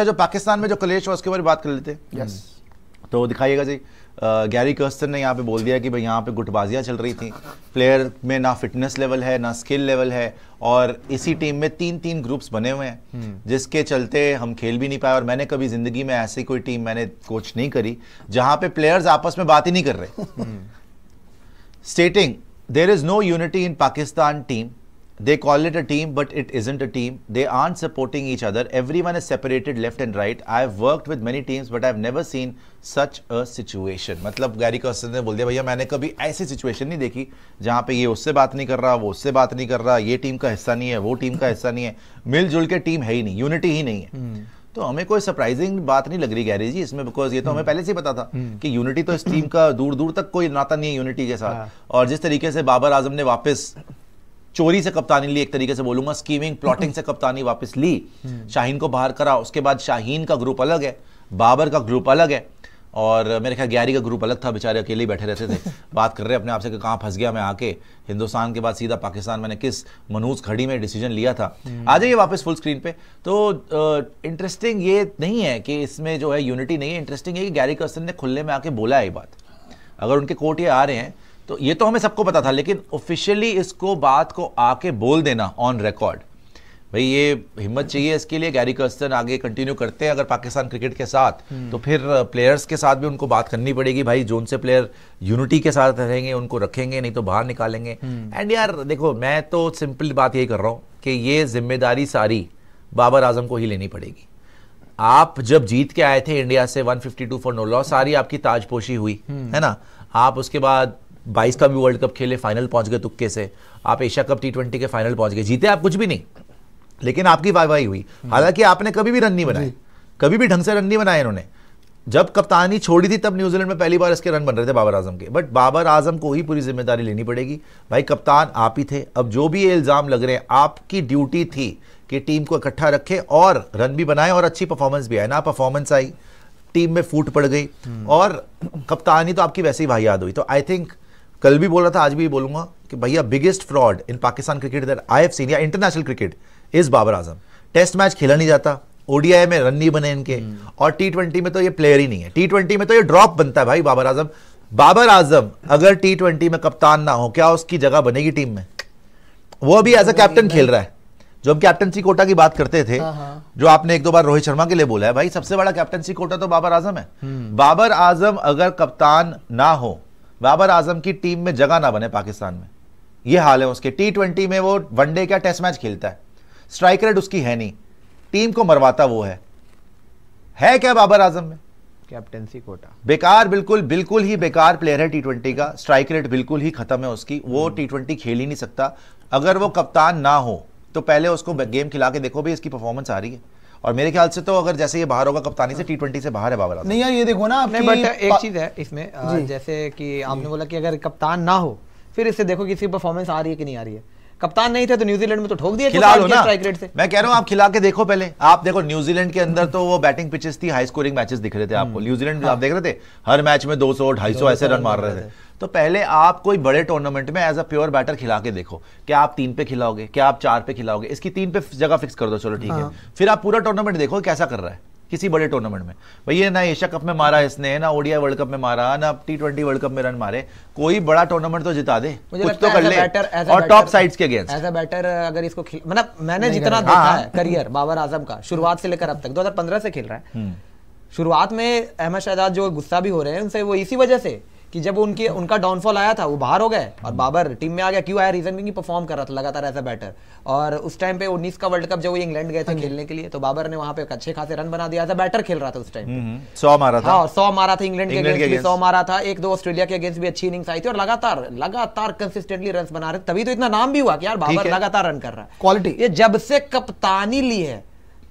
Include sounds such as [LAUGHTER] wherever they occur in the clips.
अच्छा जो पाकिस्तान में जो कलेश हुआ उसके बारे में बात कर लेते यस हम्म। तो दिखाइएगा जी गैरी कर्स्टन ने यहाँ पे बोल दिया कि भाई यहाँ पे गुटबाजियाँ चल रही थी प्लेयर में ना फिटनेस लेवल है ना स्किल लेवल है और इसी टीम में तीन तीन ग्रुप्स बने हुए हैं हम्म। जिसके चलते हम खेल भी नहीं पाए और मैंने कभी ज़िंदगी में ऐसी कोई टीम मैंने कोच नहीं करी जहाँ पे प्लेयर्स आपस में बात ही नहीं कर रहे stating there is no unity in Pakistan team they call it a team but it isn't a team they aren't supporting each other everyone is separated left and right i have worked with many teams but i've never seen such a situation matlab gary Gary ne bol diya bhaiya maine kabhi कभी situation nahi dekhi jahan pe ye usse baat nahi kar raha wo usse baat nahi kar raha ye team ka hissa nahi hai wo team ka hissa nahi hai mil jul ke team hai hi nahi unity hi nahi hai तो हमें कोई surprising बात नहीं लग रही Gary जी इसमें because ये तो हमें पहले से ही पता था कि यूनिटी तो इस टीम का दूर दूर तक कोई नाता नहीं है यूनिटी के साथ और जिस तरीके से बाबर आजम ने वापस चोरी से कप्तानी ली एक तरीके से बोलूंगा स्कीमिंग प्लॉटिंग से कप्तानी वापस ली हम्म। शाहीन को बाहर करा उसके बाद शाहीन का ग्रुप अलग है बाबर का ग्रुप अलग है और मेरे ख्याल ग्यारी का ग्रुप अलग था बेचारे अकेले ही बैठे रहते थे [LAUGHS] बात कर रहे अपने आप से कि कहाँ फंस गया मैं आके हिंदुस्तान के बाद सीधा पाकिस्तान मैंने किस मनूज खड़ी में डिसीजन लिया था हम्म। आ जाइए वापस फुल स्क्रीन पे तो इंटरेस्टिंग ये नहीं है कि इसमें जो है यूनिटी नहीं है इंटरेस्टिंग है कि गैरी कर्सन ने खुले में आके बोला है ये बात अगर उनके कोर्ट ये आ रहे हैं तो ये तो हमें सबको पता था लेकिन ऑफिशियली इसको बात को आके बोल देना ऑन रिकॉर्ड भाई ये हिम्मत चाहिए इसके लिए गैरी कर्स्टन आगे कंटिन्यू करते हैं अगर पाकिस्तान क्रिकेट के साथ तो हम्म। फिर प्लेयर्स uh, के साथ भी उनको बात करनी पड़ेगी भाई जोन से प्लेयर यूनिटी के साथ रहेंगे उनको रखेंगे नहीं तो बाहर निकालेंगे एंड हम्म। यार देखो मैं तो सिंपल बात यही कर रहा हूँ कि ये जिम्मेदारी सारी बाबर आजम को ही लेनी पड़ेगी आप जब जीत के आए थे इंडिया से 152 फॉर नो लॉ सारी आपकी ताजपोशी हुई हम्म। है ना आप उसके बाद बाईस का भी वर्ल्ड कप खेले फाइनल पहुंच गए तुक्के से आप एशिया कप टी ट्वेंटी के फाइनल पहुंच गए जीते आप कुछ भी नहीं लेकिन आपकी वाहवाही हुई हम्म। हालांकि आपने कभी भी रन नहीं बनाए कभी भी ढंग से रन नहीं बनाए इन्होंने जब कप्तानी छोड़ी थी तब न्यूजीलैंड में पहली बार इसके रन बन रहे थे बाबर आजम के बट बाबर आजम को ही पूरी जिम्मेदारी लेनी पड़ेगी भाई कप्तान आप ही थे अब जो भी ये इल्ज़ाम लग रहे हैं आपकी ड्यूटी थी कि टीम को इकट्ठा रखे और रन भी बनाए और अच्छी परफॉर्मेंस भी आए ना परफॉर्मेंस आई टीम में फूट पड़ गई हम्म। और कप्तानी तो आपकी वैसे ही भाई याद हुई तो आई थिंक कल भी बोल रहा था आज भी बोलूंगा कि भैया biggest fraud in Pakistan cricket that I have seen या international cricket is Babar Azam test match खेला नहीं जाता ओडीआई में रन नहीं बने इनके और टी ट्वेंटी में तो ये प्लेयर ही नहीं है टी ट्वेंटी में तो ये ड्रॉप बनता है भाई बाबर आजम बाबर आजम अगर टी ट्वेंटी में कप्तान ना हो क्या उसकी जगह बनेगी टीम में वो अभी एज अ कैप्टन खेल रहा है जो हम कैप्टनसी कोटा की बात करते थे हाँ, हाँ। जो आपने एक दो बार रोहित शर्मा के लिए बोला है भाई सबसे बड़ा कैप्टनसी कोटा तो बाबर आजम है हम्म। बाबर आजम अगर कप्तान ना हो बाबर आजम की टीम में जगह ना बने पाकिस्तान में ये हाल है उसके टी ट्वेंटी में वो वनडे का टेस्ट मैच खेलता है स्ट्राइक रेट उसकी है नहीं टीम को मरवाता वो है है क्या बाबर आजम में कैप्टनसी कोटा बेकार बिल्कुल बिल्कुल ही बेकार प्लेयर है टी ट्वेंटी का स्ट्राइक रेट बिल्कुल ही खत्म है उसकी वो टी हम्म। ट्वेंटी खेल ही नहीं सकता अगर वो कप्तान ना हो तो पहले उसको गेम खिला के देखो भी इसकी परफॉर्मेंस आ रही है और मेरे ख्याल से तो अगर जैसे ये बाहर होगा कप्तानी से टी हाँ। ट्वेंटी से बाहर है बाबर नहीं यार ये देखो ना आपने बट एक चीज़ है इसमें जैसे कि आपने बोला कि अगर कप्तान ना हो फिर इससे देखो किसी परफॉर्मेंस आ रही है कि नहीं आ रही है कप्तान नहीं थे तो न्यूजीलैंड में तो ठोक दिया खिला लो ना रेट से मैं कह रहा हूँ आप खिला के देखो पहले आप देखो न्यूजीलैंड के अंदर तो वो बैटिंग पिचेस थी हाई स्कोरिंग मैचेस दिख रहे थे आपको हम्म। न्यूजीलैंड आप हाँ। देख रहे थे हर मैच में 200 250 ऐसे रन मार रहे थे तो पहले आप कोई बड़े टूर्नामेंट में एज अ प्योर बैटर खिला के देखो क्या आप तीन पे खिलाओगे क्या आप चार पे खिलाओगे इसकी तीन पे जगह फिक्स कर दो चलो ठीक है हाँ। फिर आप पूरा टूर्नामेंट देखो कैसा कर रहा है किसी बड़े टूर्नामेंट में भैया ना एशिया कप में मारा इसने ना ओडिया वर्ल्ड कप में मारा ना टी ट्वेंटी वर्ल्ड कप में रन मारे कोई बड़ा टूर्नामेंट तो जिता दे कुछ तो कर ले और टॉप साइड्स के अगेंस्ट एज अ बैटर अगर इसको मतलब मैंने जितना देखा हाँ, है करियर हाँ। बाबर आजम का शुरुआत से लेकर अब तक 2015 से खेल रहा है हम्म। शुरुआत में अहमद शहजाद जो गुस्सा भी हो रहे हैं उनसे वो इसी वजह से कि जब उनके उनका डाउनफॉल आया था वो बाहर हो गए और बाबर टीम में आ गया क्यों आया रीजन भी परफॉर्म कर रहा था लगातार ऐसा बैटर और उस टाइम पे उन्नीस का वर्ल्ड कप जब वो इंग्लैंड गए थे खेलने के लिए तो बाबर ने वहां पे अच्छे खासे रन बना दिया था बैटर खेल रहा था उस टाइम हम्म, हम्म। सौ मारा था और हाँ, सौ मारा था इंग्लैंड के अगेंस्ट भी सौ मारा था एक दो ऑस्ट्रेलिया के अगेंस्ट भी अच्छी इनिंग्स आई थी और लगातार लगातार कंसिस्टेंटली रन बना रहे तभी तो इतना नाम भी हुआ कि यार बाबर लगातार रन कर रहा है क्वालिटी ये जब से कप्तानी ली है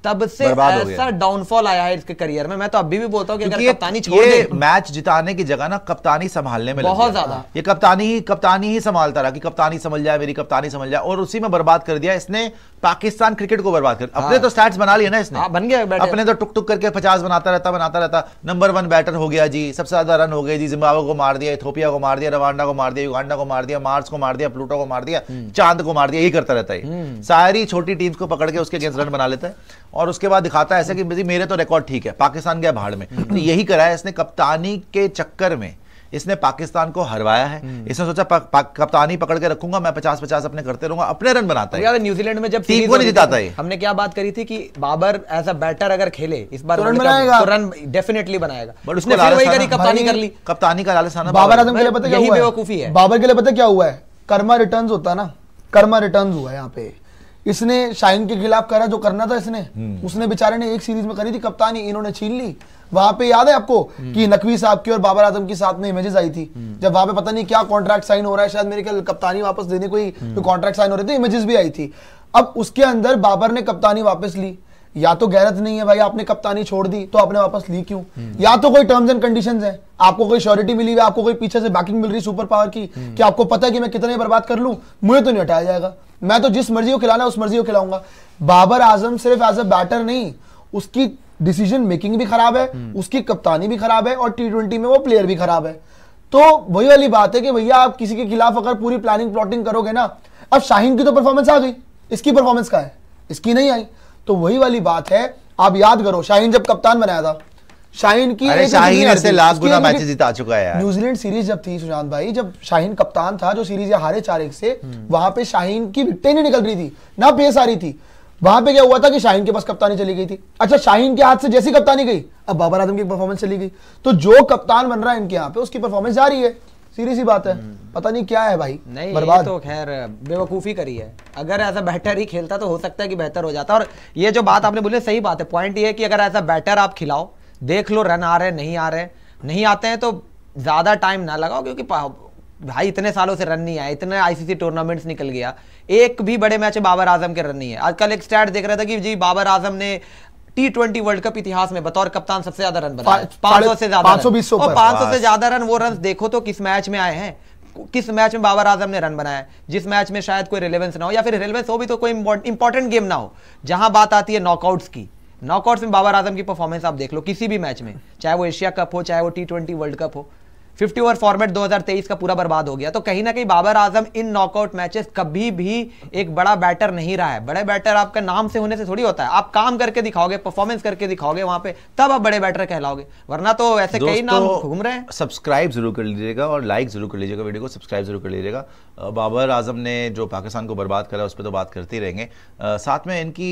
तब से ऐसा डाउनफॉल आया है इसके करियर में मैं तो अभी भी बोलता हूँ कि अगर कप्तानी छोड़ दे मैच जिताने की जगह ना कप्तानी संभालने में बहुत ज्यादा हाँ। ये कप्तानी कप्तानी ही संभालता रहा कि कप्तानी समझ जाए मेरी कप्तानी समझ जाए और उसी में बर्बाद कर दिया इसने पाकिस्तान क्रिकेट को बर्बाद कर अपने हाँ। तो स्टैट्स बना लिया ना इसने हाँ, बन गया अपने तो टुक टुक करके पचास बनाता रहता बनाता रहता नंबर वन बैटर हो गया जी सबसे ज्यादा रन हो गए जी जिम्बावे को मार दिया इथोपिया को मार दिया रवांडा को मार दिया युगांडा को मार दिया मार्स को मार दिया प्लूटो को मार दिया हम्म। चांद को मार दिया यही करता रहता है हम्म। सारी छोटी टीम को पकड़ के उसके अगेंस्ट रन बना लेता है और उसके बाद दिखाता है ऐसे कि मेरे तो रिकॉर्ड ठीक है पाकिस्तान गया भाड़ में तो यही कराया इसने कप्तानी के चक्कर में इसने पाकिस्तान को हरवाया है हम्म। इसने सोचा पा, पा, कप्तानी पकड़ के रखूंगा मैं पचास पचास अपने करते रहूंगा अपने रन बनाता है यार न्यूजीलैंड में जब टीम को नहीं जिताता है हमने क्या बात करी थी कि बाबर एज अ बैटर अगर खेले इस बार तो रन बनाएगा तो रन डेफिनेटली बनाएगा बट उसने कप्तानी कर ली कप्तानी का लालच बाबर आजम के लिए पता है बेवकूफी है बाबर के लिए पता क्या हुआ है कर्मा रिटर्न होता ना कर्मा रिटर्न हुआ है यहाँ पे इसने शाइन के खिलाफ करा जो करना था इसने हम्म। उसने बेचारे ने एक सीरीज में करी थी कप्तानी इन्होंने छीन ली वहां पे याद है आपको हम्म। कि नकवी साहब की और बाबर आजम की साथ में इमेजेस आई थी हम्म। जब वहां पे पता नहीं क्या कॉन्ट्रैक्ट साइन हो रहा है शायद मेरे ख्याल कप्तानी वापस देने कोई कॉन्ट्रैक्ट साइन हो रहे थे इमेजेस भी आई थी अब उसके अंदर बाबर ने कप्तानी वापस ली या तो गैरत नहीं है भाई आपने कप्तानी छोड़ दी तो आपने वापस ली क्यों हम्म। या तो कोई टर्म्स एंड कंडीशंस है आपको कोई श्योरिटी मिली हुई आपको कोई पीछे से बैकिंग मिल रही सुपर पावर की हम्म। कि आपको पता है कि मैं कितने बर्बाद कर लू मुझे तो नहीं हटाया जाएगा मैं तो जिस मर्जी को खिलाना उस मर्जी को खिलाऊंगा बाबर आजम सिर्फ एज अ बैटर नहीं उसकी डिसीजन मेकिंग भी खराब है हम्म। उसकी कप्तानी भी खराब है और टी ट्वेंटी में वो प्लेयर भी खराब है तो वही वाली बात है कि भैया आप किसी के खिलाफ अगर पूरी प्लानिंग प्लॉटिंग करोगे ना अब शाहीन की तो परफॉर्मेंस आ गई इसकी परफॉर्मेंस का है इसकी नहीं आई तो वही वाली बात है आप याद करो शाहीन जब कप्तान बनाया था शाहीन की अरे शाहीन ऐसे लास्ट गुना मैचेस जीता चुका है न्यूजीलैंड सीरीज जब थी सुशांत भाई जब शाहीन कप्तान था जो सीरीज हारे चार एक से वहां पे शाहीन की विकटें नहीं निकल रही थी ना पेस आ रही थी वहां पे क्या हुआ था कि शाहीन के पास कप्तानी चली गई थी अच्छा शाहीन के हाथ से जैसी कप्तानी गई अब बाबर आजम की परफॉर्मेंस चली गई तो जो कप्तान बन रहा है इनके यहाँ पे उसकी परफॉर्मेंस जा रही है सीरी सी बात है हम्म। पता नहीं क्या है भाई नहीं बर्बाद तो खैर बेवकूफ़ी करी है अगर ऐसा बैटर ही खेलता तो हो सकता है कि बेहतर हो जाता और ये जो बात आपने बोली सही बात है पॉइंट ये है कि अगर ऐसा बैटर आप खिलाओ देख लो रन आ रहे नहीं आ रहे नहीं आते हैं तो ज़्यादा टाइम ना लगाओ क्योंकि भाई इतने सालों से रन नहीं आए इतने आईसीसी टूर्नामेंट्स निकल गया एक भी बड़े मैच बाबर आजम के रन नहीं है आजकल एक स्टैट देख रहा था कि जी बाबर आजम ने टी वर्ल्ड कप इतिहास में बतौर कप्तान सबसे ज्यादा रन बनाए पांच सौ से ज्यादा और पांच से ज्यादा रन वो रन देखो तो किस मैच में आए हैं किस मैच में बाबर आजम ने रन बनाया जिस मैच में शायद कोई रिलेवेंस ना हो या फिर रिलेवेंस हो भी तो कोई इंपॉर्टेंट गेम ना हो जहां बात आती है नॉकआउट्स की नॉकआउट्स में बाबर आजम की परफॉर्मेंस आप देख लो किसी भी मैच में चाहे वो एशिया कप हो चाहे वो टी वर्ल्ड कप हो फिफ्टी ओवर फॉर्मेट 2023 का पूरा बर्बाद हो गया तो कहीं ना कहीं बाबर आजम इन नॉकआउट मैचेस कभी भी एक बड़ा बैटर नहीं रहा है बड़े बैटर आपका नाम से होने से थोड़ी होता है आप काम करके दिखाओगे परफॉर्मेंस करके दिखाओगे वहां पे तब आप बड़े बैटर कहलाओगे वरना तो ऐसे कई नाम घूम रहे हैं सब्सक्राइब जरूर कर लीजिएगा और लाइक जरूर कर लीजिएगा वीडियो को सब्सक्राइब जरूर कर लीजिएगा बाबर आजम ने जो पाकिस्तान को बर्बाद करा उस पर तो बात करते ही रहेंगे साथ में इनकी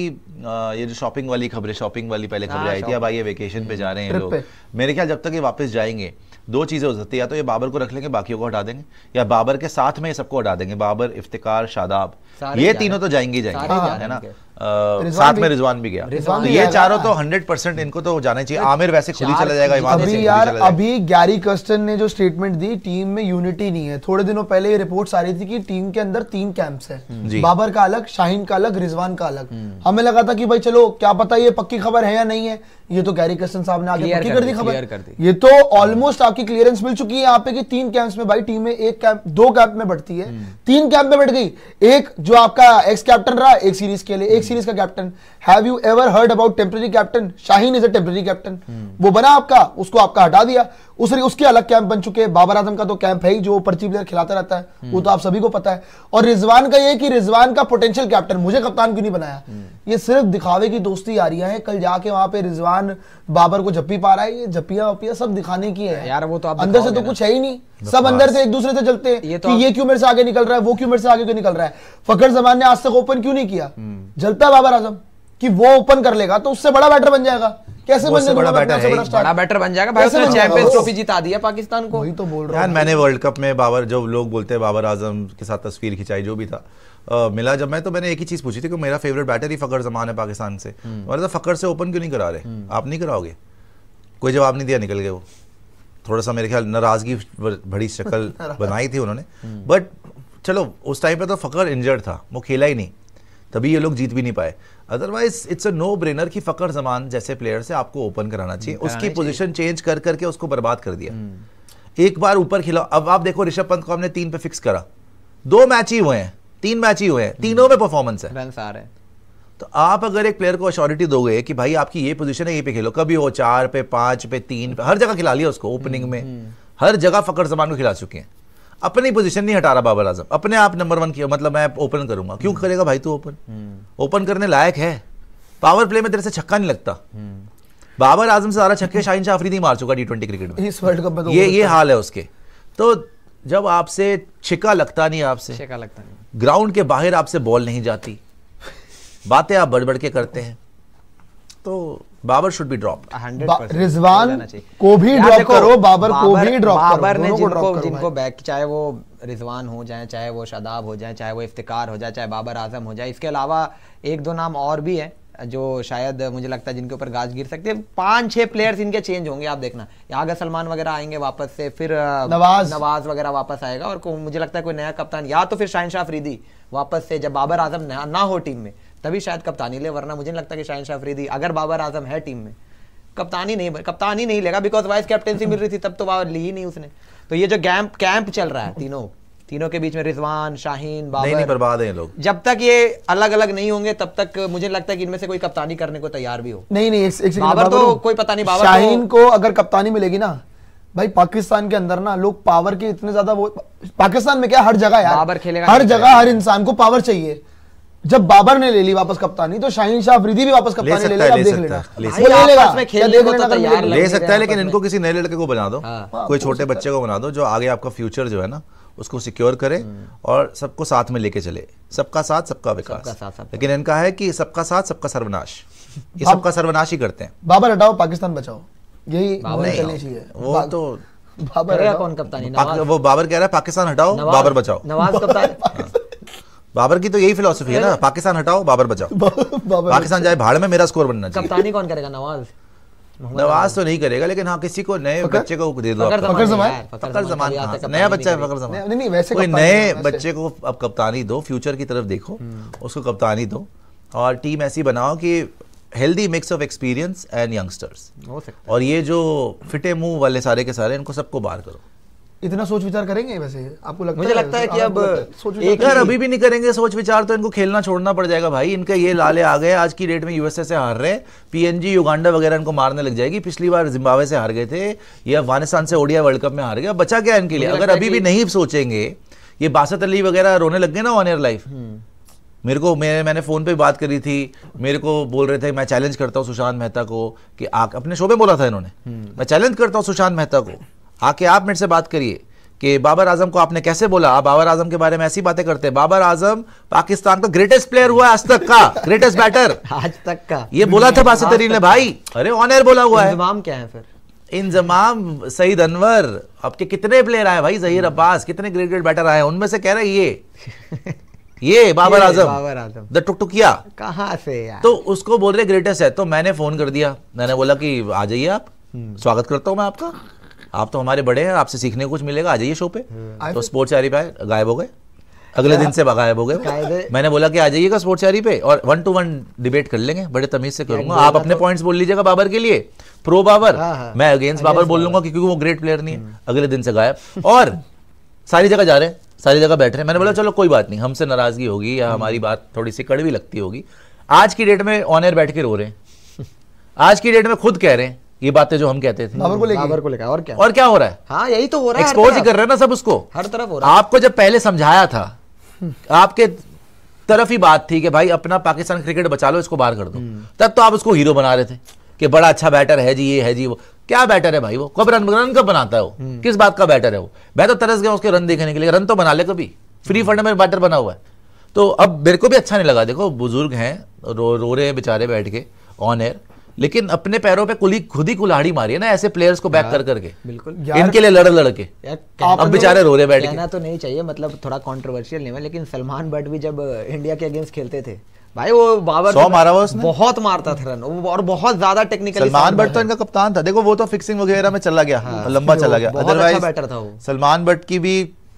ये जो शॉपिंग वाली खबरें शॉपिंग वाली पहले खबरें हाँ, आई थी अब आइए वेकेशन पे जा रहे हैं लोग मेरे ख्याल जब तक ये वापस जाएंगे दो चीज़ें हो सकती है या तो ये बाबर को रख लेंगे बाकियों को हटा देंगे या बाबर के साथ में सबको हटा देंगे बाबर इफ्तार शादाब ये तीनों तो जाएंगे जाएंगे है ना साथ में रिजवान भी गया तो ये चारों तो हंड्रेड परसेंट इनको तो जाना चाहिए आमिर वैसे खुद ही चला जाएगा अभी यार अभी गैरी कस्टन ने जो स्टेटमेंट दी टीम में यूनिटी नहीं है थोड़े दिनों पहले ये रिपोर्ट आ रही थी कि टीम के अंदर तीन कैंप्स है हम्म। बाबर का अलग शाहीन का अलग रिजवान का अलग हम्म। हमें लगा था कि भाई चलो क्या पता ये पक्की खबर है या नहीं है ये तो गैरी कस्टन साहब ने आगे पक्की कर दी खबर ये तो ऑलमोस्ट आपकी क्लियरेंस मिल चुकी है यहाँ पे कि तीन कैंप्स में भाई टीम में एक कैंप दो कैंप में बढ़ती है हम्म। तीन कैंप में बढ़ गई एक जो आपका एक्स कैप्टन रहा एक सीरीज के लिए एक सीरीज का captain have you ever heard about temporary captain Shaheen is a temporary captain वो बना आपका उसको आपका हटा दिया उस उसके अलग कैंप बन चुके हैं बाबर आजम का तो कैंप है ही जो पर्ची प्लेयर खिलाता रहता है हम्म। वो तो आप सभी को पता है और रिजवान का ये कि रिजवान का पोटेंशियल कैप्टन मुझे कप्तान क्यों नहीं बनाया हम्म। ये सिर्फ दिखावे की दोस्ती आ रही है कल जाके वहां पे रिजवान बाबर को झप्पी पा रहा है ये झप्पियां सब दिखाने की है यार वो तो आप अंदर से तो कुछ है ही नहीं सब अंदर से एक दूसरे से चलते हैं तो कि ये क्यों मेरे से आगे निकल रहा है वो क्यों मेरे से आगे क्यों निकल रहा है फकर जमान ने आज तक ओपन क्यों नहीं किया हम्म। जलता बाबर आजम कि वो ओपन कर लेगा तो उससे बड़ा बैटर बन जाएगा कैसे बन बड़ा बैटर है बड़ा बैटर बन जाएगा भाई उसने चैंपियंस ट्रॉफी जिता दिया पाकिस्तान को वही तो बोल रहा हूं मैंने वर्ल्ड कप में बाबर जो लोग बोलते हैं बाबर आजम के साथ तस्वीर खिंचाई जो भी था Uh, मिला जब मैं तो मैंने एक ही चीज पूछी थी कि मेरा फेवरेट बैटर ही फकर जमान है पाकिस्तान से हम्म। मैंने तो फकर से ओपन क्यों नहीं करा रहे हम्म। आप नहीं कराओगे कोई जवाब नहीं दिया निकल गए वो थोड़ा सा मेरे ख्याल नाराजगी बड़ी शक्ल [LAUGHS] बनाई थी उन्होंने बट हम्म। चलो उस टाइम पे तो फकर इंजर्ड था वो खेला ही नहीं तभी ये लोग जीत भी नहीं पाए otherwise it's a no brainer कि फ़कर जमान जैसे प्लेयर से आपको ओपन कराना चाहिए उसकी पोजीशन चेंज कर करके उसको बर्बाद कर दिया हम्म। एक बार ऊपर खिलाओ अब आप देखो ऋषभ पंत को हमने तीन पे फिक्स करा दो मैच ही हुए हैं तीन मैच ही हुए हैं तीनों हम्म। में परफॉर्मेंस है तो आप अगर एक प्लेयर को अश्योरिटी दोगे कि भाई आपकी ये पोजीशन है ये पे खेलो कभी हो चार पे पांच पे तीन पे हर जगह खिला लिया उसको ओपनिंग में हम्म। हर जगह फकर जमान को खिला चुके हैं अपनी पोजीशन नहीं हटा रहा बाबर आजम अपने आप नंबर वन किया मतलब मैं ओपन करूंगा क्यों हम्म। करेगा भाई तू ओपन ओपन हम्म। करने लायक है पावर प्ले में तेरे से छक्का नहीं लगता हम्म। बाबर आजम से ज्यादा छक्के शाहिन शाह अफरीदी मार चुका टी ट्वेंटी क्रिकेट में इस वर्ल्ड कप में तो ये ये हाल है उसके तो जब आपसे छिका लगता नहीं आपसे छिका लगता नहीं ग्राउंड के बाहर आपसे बॉल नहीं जाती बातें आप बड़बड़ के करते हैं तो Babar should be drop Rizwan को भी ड्रॉप करो बाबर को भी ड्रॉप करो बाबर ने जिनको जिनको बैक चाहे वो रिजवान हो जाए चाहे वो शादाब हो जाए चाहे वो इफ्तिकार हो जाए चाहे बाबर आजम हो जाए इसके अलावा एक दो नाम और भी है जो शायद मुझे लगता है जिनके ऊपर गाज गिर सकते हैं पांच छह प्लेयर्स इनके चेंज होंगे आप देखना यहाँ अगर सलमान वगैरह आएंगे वापस से फिर नवाज नवाज वगैरह वापस आएगा और मुझे लगता है कोई नया कप्तान या तो फिर शाहिन शाह फरीदी वापस से जब बाबर आजम ना हो टीम में तभी शायद कप्तानी ले वरना मुझे नहीं लगता कि शाहिन शाह अफरीदी अगर बाबर आजम है टीम में कप्तानी नहीं कप्तानी नहीं लेगा बिकॉज वाइस कैप्टनसी मिल रही थी तब तो बाबर ली ही नहीं उसने तो ये जो कैंप कैंप चल रहा है तीनों तीनों के बीच में रिजवान शाहीन बाबर नहीं, नहीं बर्बाद हैं लोग जब तक ये अलग अलग नहीं होंगे तब तक मुझे लगता है कि इनमें से कोई कप्तानी करने को तैयार भी हो नहीं नहीं एक, एक बाबर, बाबर तो, तो कोई पता नहीं बाबर तो- शाहीन को अगर कप्तानी मिलेगी ना भाई पाकिस्तान के अंदर ना लोग पावर के इतने ज्यादा वो पाकिस्तान में क्या हर जगह यार बाबर खेलेगा हर जगह हर इंसान को पावर चाहिए जब बाबर ने ले ली वापस कप्तानी तो शाहीन शाह अफरीदी भी वापस कप्तानी ले, ले, ले, ले, तो ले, ले, ले, ले सकता है लेकिन इनको किसी नए लड़के को बना दो हाँ। कोई हाँ, छोटे बच्चे को बना दो जो आगे आपका फ्यूचर जो है ना उसको सिक्योर करे हम्म। और सबको साथ में लेके चले सबका साथ सबका विकास लेकिन इनका है कि सबका साथ सबका सर्वनाश ये सबका सर्वनाश ही करते हैं बाबर हटाओ पाकिस्तान बचाओ यही वो तो बाबर कौन कप्तानी वो बाबर कह रहा है पाकिस्तान हटाओ बाबर बचाओ नवाज कप्तान [LAUGHS] हाँ। बाबर की तो यही फिलोसफी है ना पाकिस्तान हटाओ [LAUGHS] बाबर बचाओ पाकिस्तान जाए भाड़ में मेरा स्कोर बनना चाहिए कप्तानी कौन करेगा नवाज नवाज तो नहीं करेगा लेकिन हाँ किसी को नए बच्चे को दे दो हाँ। नया बच्चा है फकर जमान नहीं वैसे कोई नए बच्चे को अब कप्तानी दो फ्यूचर की तरफ देखो हम्म। उसको कप्तानी दो और टीम ऐसी बनाओ कि healthy mix of experience and youngsters और ये जो फिटे मुंह वाले सारे के सारे इनको सबको बाहर करो इतना सोच विचार करेंगे वैसे आपको लगता मुझे है लगता है कि अब एक बार अभी भी नहीं करेंगे सोच विचार तो इनको खेलना छोड़ना पड़ जाएगा भाई इनके ये लाले आ गए आज की डेट में यूएसए से हार रहे पीएनजी युगांडा वगैरह इनको मारने लग जाएगी पिछली बार जिम्बावे से हार गए थे ये अफगानिस्तान से ओडिया वर्ल्ड कप में हार गया बचा गया इनके लिए अगर अभी भी नहीं सोचेंगे ये बासत अली वगैरह रोने लग गए ना ऑन एयर लाइफ मेरे को मेरे मैंने फ़ोन पे बात करी थी मेरे को बोल रहे थे मैं चैलेंज करता हूँ सुशांत मेहता को कि आ, अपने शो में बोला था इन्होंने हम्म। मैं चैलेंज करता हूँ सुशांत मेहता को आके आप मेरे से बात करिए कि बाबर आजम को आपने कैसे बोला आप बाबर आजम के बारे में ऐसी बातें करते हैं बाबर आजम पाकिस्तान का ग्रेटेस्ट प्लेयर हुआ आज तक का ग्रेटेस्ट बैटर आज तक का ये बोला था बासित तरीन हाँ, ने भाई अरे ऑनर बोला हुआ है इंजमाम क्या है फिर इंजमाम सईद अनवर आपके कितने प्लेयर आए भाई जहीर अब्बास कितने ग्रेट ग्रेट बैटर आए उनमें से कह रहे ये [LAUGHS] ये बाबर आजम बाबर आजम द टुकटुकिया कहा से यार तो उसको बोल रहे ग्रेटेस्ट है तो मैंने फोन कर दिया मैंने बोला कि आ जाइए आप हम्म। स्वागत करता हूँ मैं आपका आप तो हमारे बड़े हैं आपसे सीखने को कुछ मिलेगा आ जाइए शो पे तो स्पोर्ट्स चारी पे गायब हो गए अगले दिन से गायब हो गए मैंने बोला कि आ जाइएगा स्पोर्ट्स चारी पे और वन टू वन डिबेट कर लेंगे बड़े तमीज से करूंगा आप अपने पॉइंट्स तो- बोल लीजिएगा बाबर के लिए प्रो बाबर हाँ, हाँ। मैं अगेंस्ट बाबर बोल लूंगा क्योंकि वो ग्रेट प्लेयर नहीं है हम्म। अगले दिन से गायब और सारी जगह जा रहे हैं सारी जगह बैठ रहे हैं मैंने बोला चलो कोई बात नहीं हमसे नाराजगी होगी या हम्म। हमारी बात थोड़ी सी कड़वी लगती होगी आज की डेट में ऑनर बैठ के रो रहे हैं आज की डेट में खुद कह रहे हैं ये बातें जो हम कहते थे बाबर को लेकर बाबर और क्या और क्या हो रहा है हाँ यही तो हो रहा है एक्सपोज ही कर रहे हैं ना सब उसको हर तरफ हो रहा है आपको जब पहले समझाया था हम्म। आपके तरफ ही बात थी कि भाई अपना पाकिस्तान क्रिकेट बचा लो इसको बाहर कर दो हम्म। तब तो आप उसको हीरो बना रहे थे कि बड़ा अच्छा बैटर है जी ये है जी वो क्या बैटर है भाई वो कब रन रन कब बनाता है वो हम्म। किस बात का बैटर है वो मैं तो तरस गया उसके रन देखने के लिए रन तो बना ले कभी फ्री फंड में बैटर बना हुआ है तो अब मेरे को भी अच्छा नहीं लगा देखो बुजुर्ग हैं रो रो रहे बेचारे बैठ के ऑन एयर लेकिन अपने पैरों पे कुली खुद ही कुल्हाड़ी मारी है ना ऐसे प्लेयर्स को बैक कर करके बिल्कुल इनके लिए लड़ लड़के अब बेचारे रो रहे बैठ कहना तो नहीं चाहिए मतलब थोड़ा कॉन्ट्रोवर्शियल नहीं लेकिन सलमान बट भी जब इंडिया के अगेंस्ट खेलते थे भाई वो बाबर सौ मारा वो उसने बहुत मारता था रन और बहुत ज्यादा टेक्निकल सलमान बट तो इनका कप्तान था देखो वो तो फिक्सिंग वगैरह में चला गया हाँ, लंबा चला गया अदरवाइज अच्छा बैटर था वो सलमान बट की भी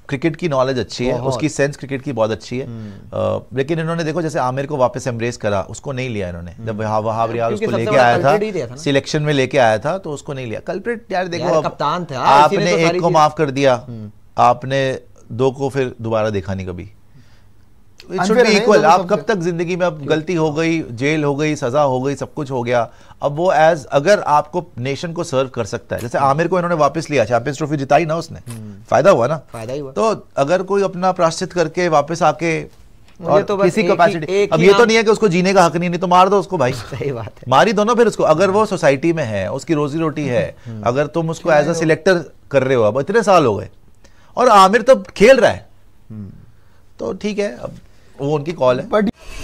क्रिकेट की नॉलेज अच्छी है उसकी सेंस क्रिकेट की बहुत अच्छी है हम्म। लेकिन इन्होंने देखो जैसे आमिर को वापस एम्ब्रेस करा उसको नहीं लिया इन्होंने हम्म। जब वहाब रियाज उसको लेके आया था सिलेक्शन में लेके आया था तो उसको नहीं लिया कल्प्रेट यार देखो कप्तान था हाँ, आपने तो एक को माफ कर दिया हम्म। आपने दो को फिर दोबारा देखा नहीं कभी इक्वल आप कब तक जिंदगी में अब गलती हो गई जेल हो गई सजा हो गई सब कुछ हो गया अब वो एज अगर आपको नेशन को सर्व कर सकता है जैसे आमिर को इन्होंने वापस लिया चैंपियंस ट्रॉफी जिताई ना उसने फायदा हुआ ना फायदा ही हुआ तो अगर कोई अपना प्राश्चित करके वापस आके और तो किसी कैपेसिटी अब ये तो नहीं है कि उसको जीने का हक नहीं नहीं तो मार दो उसको भाई [LAUGHS] सही बात है मारी दोनों फिर उसको अगर वो सोसाइटी में है उसकी रोजी रोटी है [LAUGHS] हम्म। अगर तुम उसको एज अ सिलेक्टर कर रहे हो अब इतने साल हो गए और आमिर तो खेल रहा है हम्म। तो ठीक है अब वो उनकी कॉल है